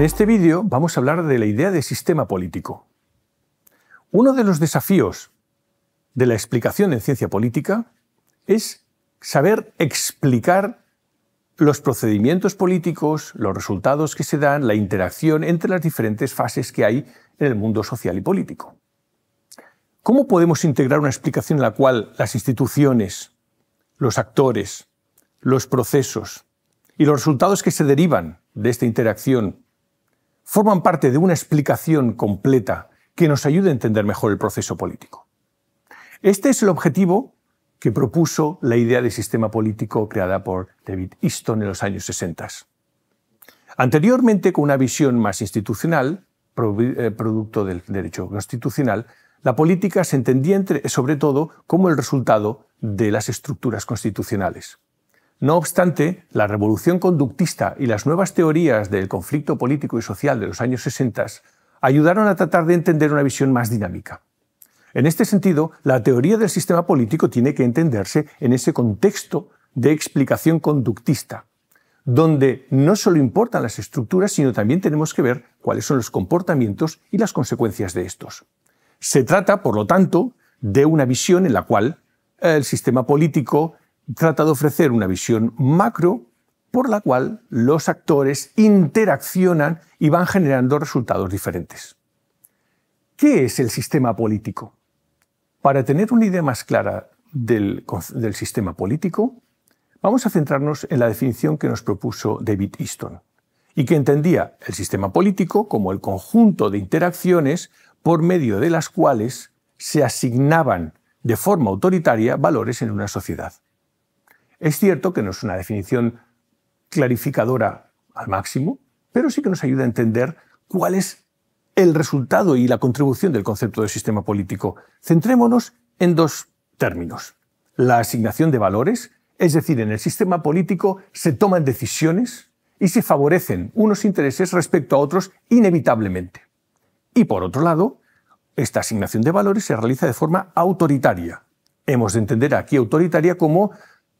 En este vídeo vamos a hablar de la idea de sistema político. Uno de los desafíos de la explicación en ciencia política es saber explicar los procedimientos políticos, los resultados que se dan, la interacción entre las diferentes fases que hay en el mundo social y político. ¿Cómo podemos integrar una explicación en la cual las instituciones, los actores, los procesos y los resultados que se derivan de esta interacción forman parte de una explicación completa que nos ayude a entender mejor el proceso político. Este es el objetivo que propuso la idea de sistema político creada por David Easton en los años 60. Anteriormente, con una visión más institucional, eh, producto del derecho constitucional, la política se entendía sobre todo como el resultado de las estructuras constitucionales. No obstante, la revolución conductista y las nuevas teorías del conflicto político y social de los años 60 ayudaron a tratar de entender una visión más dinámica. En este sentido, la teoría del sistema político tiene que entenderse en ese contexto de explicación conductista, donde no solo importan las estructuras, sino también tenemos que ver cuáles son los comportamientos y las consecuencias de estos. Se trata, por lo tanto, de una visión en la cual el sistema político trata de ofrecer una visión macro por la cual los actores interaccionan y van generando resultados diferentes. ¿Qué es el sistema político? Para tener una idea más clara del, sistema político, vamos a centrarnos en la definición que nos propuso David Easton y que entendía el sistema político como el conjunto de interacciones por medio de las cuales se asignaban de forma autoritaria valores en una sociedad. Es cierto que no es una definición clarificadora al máximo, pero sí que nos ayuda a entender cuál es el resultado y la contribución del concepto de sistema político. Centrémonos en dos términos. La asignación de valores, es decir, en el sistema político se toman decisiones y se favorecen unos intereses respecto a otros inevitablemente. Y por otro lado, esta asignación de valores se realiza de forma autoritaria. Hemos de entender aquí autoritaria como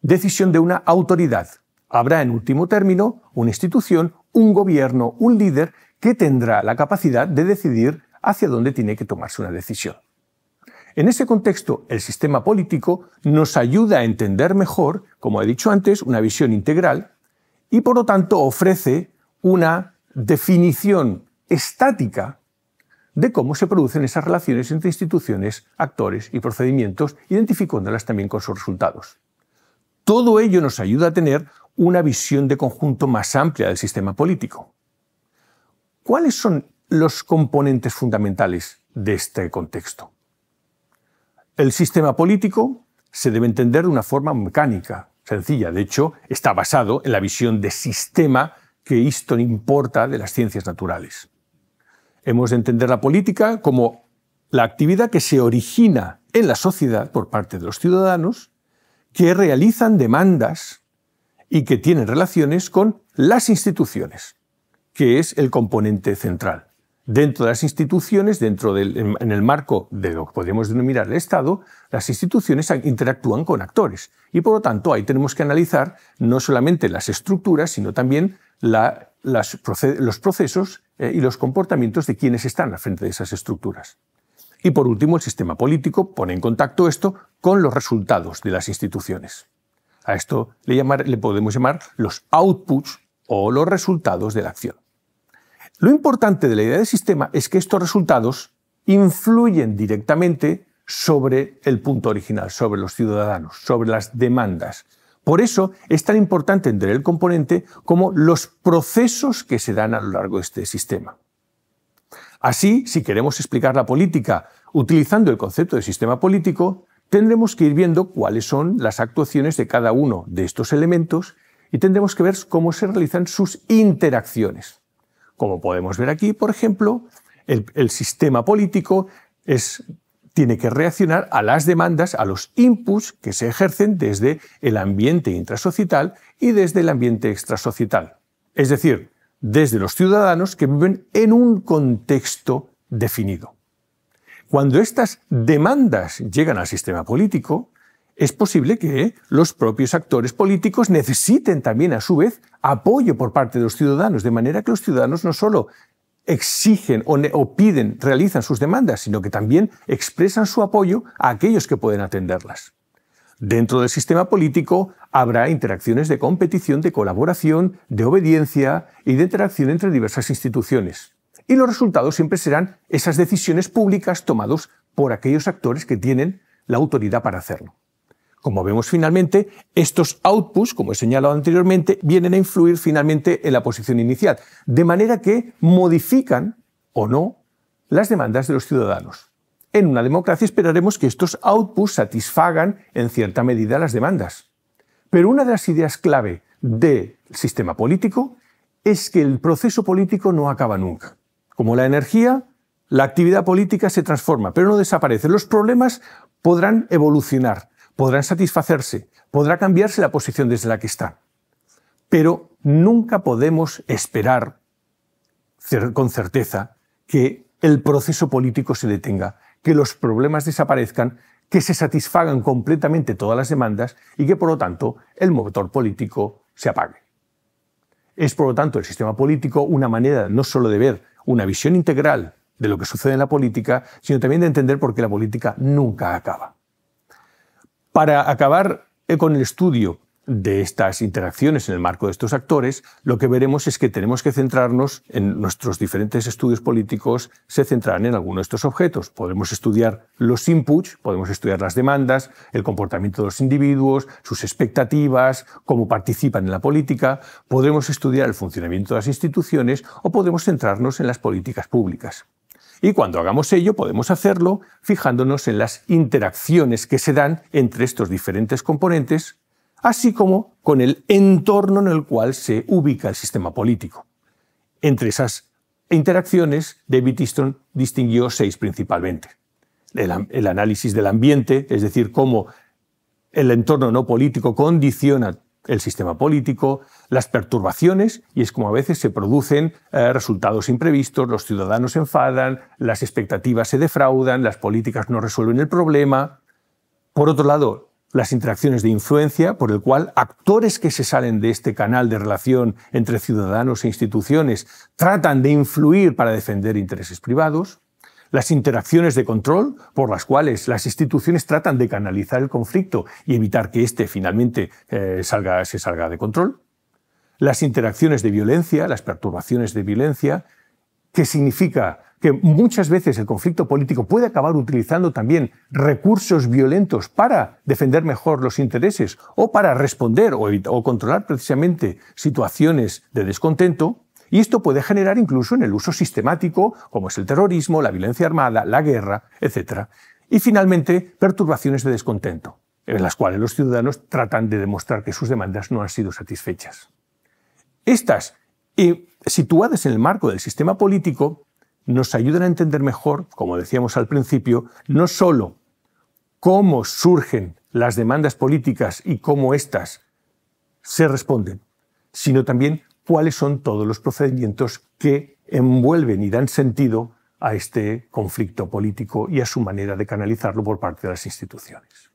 decisión de una autoridad. Habrá, en último término, una institución, un gobierno, un líder que tendrá la capacidad de decidir hacia dónde tiene que tomarse una decisión. En ese contexto, el sistema político nos ayuda a entender mejor, como he dicho antes, una visión integral y por lo tanto ofrece una definición estática de cómo se producen esas relaciones entre instituciones, actores y procedimientos, identificándolas también con sus resultados. Todo ello nos ayuda a tener una visión de conjunto más amplia del sistema político. ¿Cuáles son los componentes fundamentales de este contexto? El sistema político se debe entender de una forma mecánica, sencilla. De hecho, está basado en la visión de sistema que Easton importa de las ciencias naturales. Hemos de entender la política como la actividad que se origina en la sociedad por parte de los ciudadanos que realizan demandas y que tienen relaciones con las instituciones, que es el componente central. Dentro de las instituciones, dentro del, en el marco de lo que podríamos denominar el Estado, las instituciones interactúan con actores. Y por lo tanto, ahí tenemos que analizar no solamente las estructuras, sino también los procesos eh, y los comportamientos de quienes están al frente de esas estructuras. Y por último, el sistema político pone en contacto esto con los resultados de las instituciones. A esto le, podemos llamar los outputs o los resultados de la acción. Lo importante de la idea del sistema es que estos resultados influyen directamente sobre el punto original, sobre los ciudadanos, sobre las demandas. Por eso es tan importante entender el componente como los procesos que se dan a lo largo de este sistema. Así, si queremos explicar la política utilizando el concepto de sistema político, tendremos que ir viendo cuáles son las actuaciones de cada uno de estos elementos y tendremos que ver cómo se realizan sus interacciones. Como podemos ver aquí, por ejemplo, el, sistema político tiene que reaccionar a las demandas, a los inputs que se ejercen desde el ambiente intrasocital y desde el ambiente extrasocital. Es decir, desde los ciudadanos que viven en un contexto definido. Cuando estas demandas llegan al sistema político, es posible que los propios actores políticos necesiten también, a su vez, apoyo por parte de los ciudadanos, de manera que los ciudadanos no solo exigen o, piden, realizan sus demandas, sino que también expresan su apoyo a aquellos que pueden atenderlas. Dentro del sistema político habrá interacciones de competición, de colaboración, de obediencia y de interacción entre diversas instituciones. Y los resultados siempre serán esas decisiones públicas tomadas por aquellos actores que tienen la autoridad para hacerlo. Como vemos finalmente, estos outputs, como he señalado anteriormente, vienen a influir finalmente en la posición inicial, de manera que modifican o no las demandas de los ciudadanos. En una democracia esperaremos que estos outputs satisfagan en cierta medida las demandas. Pero una de las ideas clave del sistema político es que el proceso político no acaba nunca. Como la energía, la actividad política se transforma, pero no desaparece. Los problemas podrán evolucionar, podrán satisfacerse, podrá cambiarse la posición desde la que está. Pero nunca podemos esperar con certeza que el proceso político se detenga que los problemas desaparezcan, que se satisfagan completamente todas las demandas y que, por lo tanto, el motor político se apague. Es, por lo tanto, el sistema político una manera no solo de ver una visión integral de lo que sucede en la política, sino también de entender por qué la política nunca acaba. Para acabar eh, con el estudio de estas interacciones en el marco de estos actores, lo que veremos es que tenemos que centrarnos en nuestros diferentes estudios políticos, se centrarán en alguno de estos objetos. Podemos estudiar los inputs, podemos estudiar las demandas, el comportamiento de los individuos, sus expectativas, cómo participan en la política, podemos estudiar el funcionamiento de las instituciones o podemos centrarnos en las políticas públicas. Y cuando hagamos ello, podemos hacerlo fijándonos en las interacciones que se dan entre estos diferentes componentes así como con el entorno en el cual se ubica el sistema político. Entre esas interacciones, David Easton distinguió seis principalmente. El, análisis del ambiente, es decir, cómo el entorno no político condiciona el sistema político, las perturbaciones, y es como a veces se producen eh, resultados imprevistos, los ciudadanos se enfadan, las expectativas se defraudan, las políticas no resuelven el problema. Por otro lado, las interacciones de influencia, por el cual actores que se salen de este canal de relación entre ciudadanos e instituciones tratan de influir para defender intereses privados, las interacciones de control, por las cuales las instituciones tratan de canalizar el conflicto y evitar que éste finalmente eh, salga, se salga de control, las interacciones de violencia, las perturbaciones de violencia, que significa que muchas veces el conflicto político puede acabar utilizando también recursos violentos para defender mejor los intereses o para responder o, controlar precisamente situaciones de descontento. Y esto puede generar incluso en el uso sistemático, como es el terrorismo, la violencia armada, la guerra, etc. Y finalmente, perturbaciones de descontento, en las cuales los ciudadanos tratan de demostrar que sus demandas no han sido satisfechas. Estas y situadas en el marco del sistema político, nos ayudan a entender mejor, como decíamos al principio, no sólo cómo surgen las demandas políticas y cómo éstas se responden, sino también cuáles son todos los procedimientos que envuelven y dan sentido a este conflicto político y a su manera de canalizarlo por parte de las instituciones.